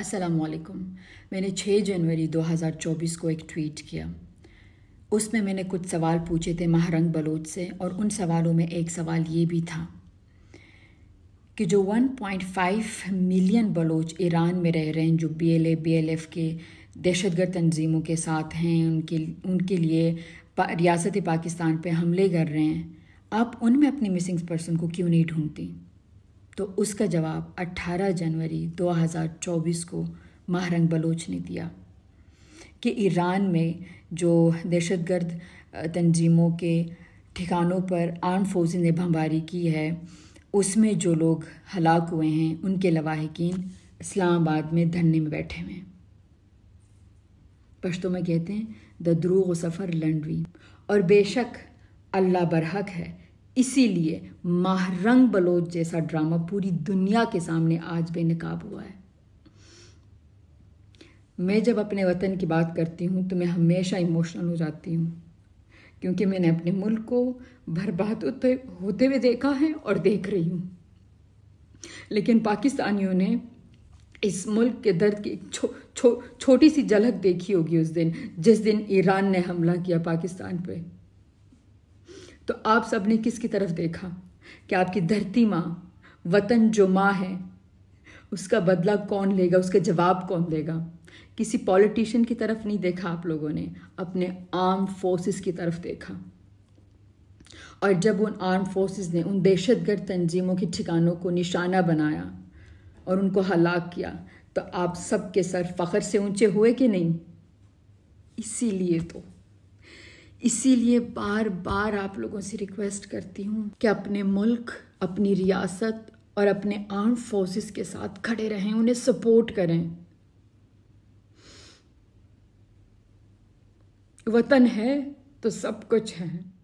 असलकुम मैंने 6 जनवरी 2024 को एक ट्वीट किया उसमें मैंने कुछ सवाल पूछे थे महारंग बलोच से और उन सवालों में एक सवाल ये भी था कि जो 1.5 मिलियन बलोच ईरान में रह रहे हैं जो B L A B L F के दहशतगर्द तनज़ीमों तंजीमों के साथ हैं उनके उनके लिए पा, रियासत पाकिस्तान पर हमले कर रहे हैं आप उनमें अपनी मिसिंग पर्सन को क्यों नहीं ढूंढती तो उसका जवाब 18 जनवरी 2024 को महारंग बलोच ने दिया कि ईरान में जो दहशतगर्द तंजीमों के ठिकानों पर आर्म फोर्स ने बमबारी की है उसमें जो लोग हलाक हुए हैं उनके लवाहकिन इस्लामाबाद में धरने में बैठे हुए हैं पश्तो में कहते हैं द द्रूग सफ़र लंडवी और बेशक अल्लाह बरहक है इसीलिए माहरंग बलोच जैसा ड्रामा पूरी दुनिया के सामने आज बेनकाब हुआ है मैं जब अपने वतन की बात करती हूँ तो मैं हमेशा इमोशनल हो जाती हूँ क्योंकि मैंने अपने मुल्क को बर्बाद होते होते हुए देखा है और देख रही हूँ लेकिन पाकिस्तानियों ने इस मुल्क के दर्द की एक छो, छो, छोटी सी झलक देखी होगी उस दिन जिस दिन ईरान ने हमला किया पाकिस्तान पर तो आप सब ने किसकी तरफ देखा कि आपकी धरती माँ वतन जो माँ है उसका बदला कौन लेगा उसका जवाब कौन देगा किसी पॉलिटिशियन की तरफ नहीं देखा आप लोगों ने अपने आर्म फोर्सेस की तरफ देखा और जब उन आर्म फोर्सेस ने उन दहशतगर्द तंजीमों के ठिकानों को निशाना बनाया और उनको हलाक किया तो आप सबके सर फ़ख्र से ऊंचे हुए कि नहीं इसीलिए तो इसीलिए बार बार आप लोगों से रिक्वेस्ट करती हूँ कि अपने मुल्क अपनी रियासत और अपने आर्म फोर्सेस के साथ खड़े रहें उन्हें सपोर्ट करें वतन है तो सब कुछ है